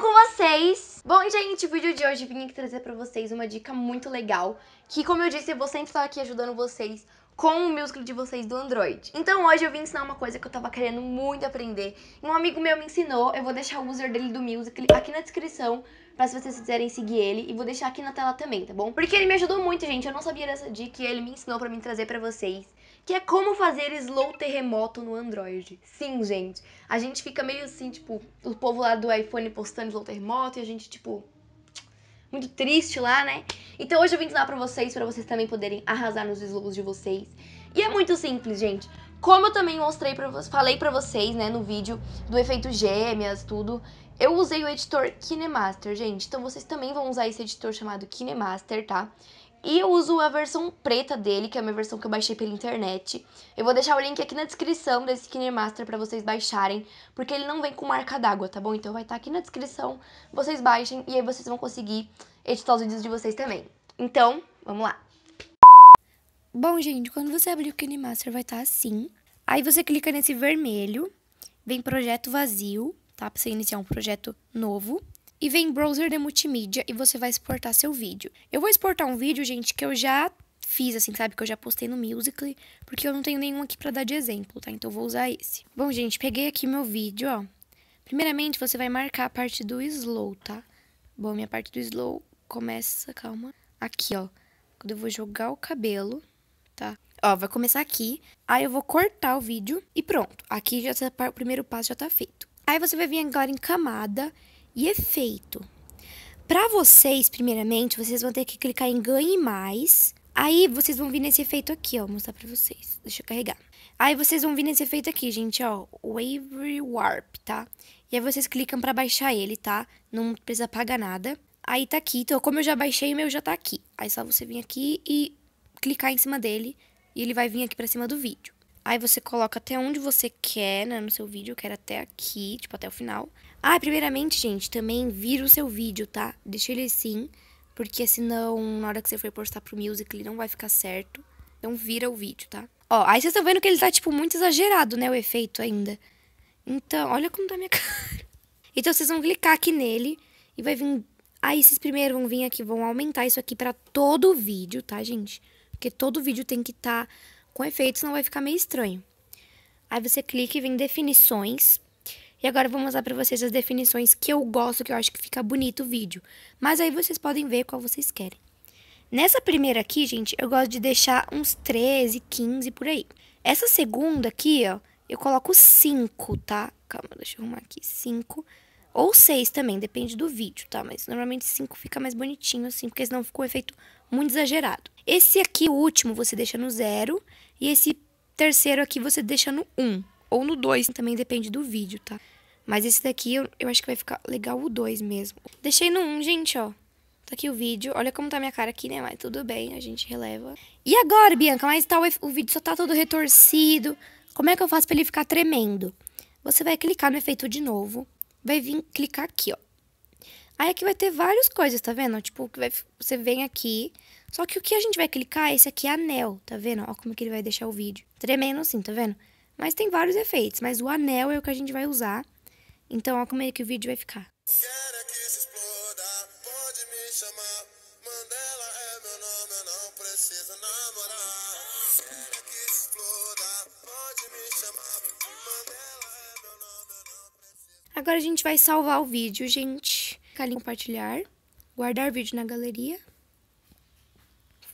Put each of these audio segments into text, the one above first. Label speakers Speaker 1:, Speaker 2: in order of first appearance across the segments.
Speaker 1: com vocês! Bom, gente, o vídeo de hoje vim aqui trazer pra vocês uma dica muito legal, que, como eu disse, eu vou sempre estar aqui ajudando vocês com o músculo de vocês do Android. Então hoje eu vim ensinar uma coisa que eu tava querendo muito aprender. Um amigo meu me ensinou, eu vou deixar o user dele do Musical aqui na descrição, pra se vocês quiserem seguir ele, e vou deixar aqui na tela também, tá bom? Porque ele me ajudou muito, gente, eu não sabia dessa dica e ele me ensinou pra mim trazer pra vocês, que é como fazer slow terremoto no Android. Sim, gente, a gente fica meio assim, tipo, o povo lá do iPhone postando slow terremoto e a gente, tipo, muito triste lá, né? Então hoje eu vim ensinar pra vocês, pra vocês também poderem arrasar nos slogos de vocês. E é muito simples, gente. Como eu também mostrei pra vocês, falei pra vocês, né, no vídeo do efeito gêmeas, tudo, eu usei o editor KineMaster, gente. Então vocês também vão usar esse editor chamado KineMaster, tá? E eu uso a versão preta dele, que é a minha versão que eu baixei pela internet. Eu vou deixar o link aqui na descrição desse kinemaster Master para vocês baixarem, porque ele não vem com marca d'água, tá bom? Então vai estar tá aqui na descrição, vocês baixem e aí vocês vão conseguir editar os vídeos de vocês também. Então, vamos lá. Bom, gente, quando você abrir o kinemaster Master vai estar tá assim.
Speaker 2: Aí você clica nesse vermelho, vem projeto vazio, tá? Pra você iniciar um projeto novo e vem browser de multimídia e você vai exportar seu vídeo. Eu vou exportar um vídeo, gente, que eu já fiz, assim, sabe? Que eu já postei no Musical.ly, porque eu não tenho nenhum aqui pra dar de exemplo, tá? Então eu vou usar esse. Bom, gente, peguei aqui meu vídeo, ó. Primeiramente, você vai marcar a parte do slow, tá? Bom, minha parte do slow começa, calma, aqui, ó. Quando eu vou jogar o cabelo, tá? Ó, vai começar aqui, aí eu vou cortar o vídeo e pronto. Aqui já tá, o primeiro passo já tá feito. Aí você vai vir agora em camada e efeito. Para vocês, primeiramente, vocês vão ter que clicar em ganhe mais. Aí vocês vão vir nesse efeito aqui, ó, vou mostrar para vocês. Deixa eu carregar. Aí vocês vão vir nesse efeito aqui, gente, ó, Wave Warp, tá? E aí vocês clicam para baixar ele, tá? Não precisa pagar nada. Aí tá aqui, então como eu já baixei, o meu já tá aqui. Aí só você vir aqui e clicar em cima dele e ele vai vir aqui para cima do vídeo. Aí você coloca até onde você quer né, no seu vídeo. Eu quero até aqui, tipo, até o final. Ah, primeiramente, gente, também vira o seu vídeo, tá? Deixa ele assim, porque senão na hora que você for postar pro music ele não vai ficar certo. Então vira o vídeo, tá? Ó, aí vocês estão vendo que ele tá, tipo, muito exagerado, né? O efeito ainda. Então, olha como tá minha cara. Então vocês vão clicar aqui nele e vai vir... Aí ah, vocês primeiro vão vir aqui, vão aumentar isso aqui pra todo o vídeo, tá, gente? Porque todo vídeo tem que estar... Tá com efeitos não vai ficar meio estranho. Aí você clica e vem definições. E agora eu vou mostrar para vocês as definições que eu gosto, que eu acho que fica bonito o vídeo. Mas aí vocês podem ver qual vocês querem. Nessa primeira aqui, gente, eu gosto de deixar uns 13, 15 por aí. Essa segunda aqui, ó, eu coloco 5, tá? Calma, deixa eu arrumar aqui. 5 ou 6 também, depende do vídeo, tá? Mas normalmente 5 fica mais bonitinho assim, porque senão ficou um efeito muito exagerado. Esse aqui, o último, você deixa no zero e esse terceiro aqui você deixa no 1 ou no 2, também depende do vídeo, tá? Mas esse daqui eu, eu acho que vai ficar legal o 2 mesmo. Deixei no 1, gente, ó. Tá aqui o vídeo. Olha como tá minha cara aqui, né? Mas tudo bem, a gente releva. E agora, Bianca? Mas tá, o, o vídeo só tá todo retorcido. Como é que eu faço pra ele ficar tremendo? Você vai clicar no efeito de novo. Vai vir clicar aqui, ó. Aí aqui vai ter várias coisas, tá vendo? Tipo, vai, você vem aqui, só que o que a gente vai clicar, esse aqui é anel, tá vendo? Ó como que ele vai deixar o vídeo. Tremendo assim, tá vendo? Mas tem vários efeitos, mas o anel é o que a gente vai usar. Então, ó como é que o vídeo vai ficar. Agora a gente vai salvar o vídeo, gente. ali em compartilhar, guardar vídeo na galeria.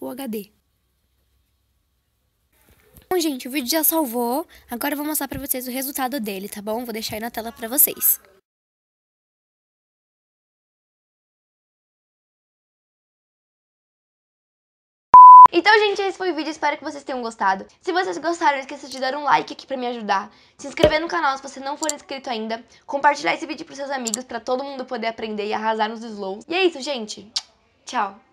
Speaker 2: Full HD. Bom, gente, o vídeo já salvou.
Speaker 1: Agora eu vou mostrar pra vocês o resultado dele, tá bom? Vou deixar aí na tela pra vocês. Então, gente, esse foi o vídeo. Espero que vocês tenham gostado. Se vocês gostaram, não esqueça de dar um like aqui pra me ajudar. Se inscrever no canal se você não for inscrito ainda. Compartilhar esse vídeo pros seus amigos pra todo mundo poder aprender e arrasar nos slow. E é isso, gente. Tchau.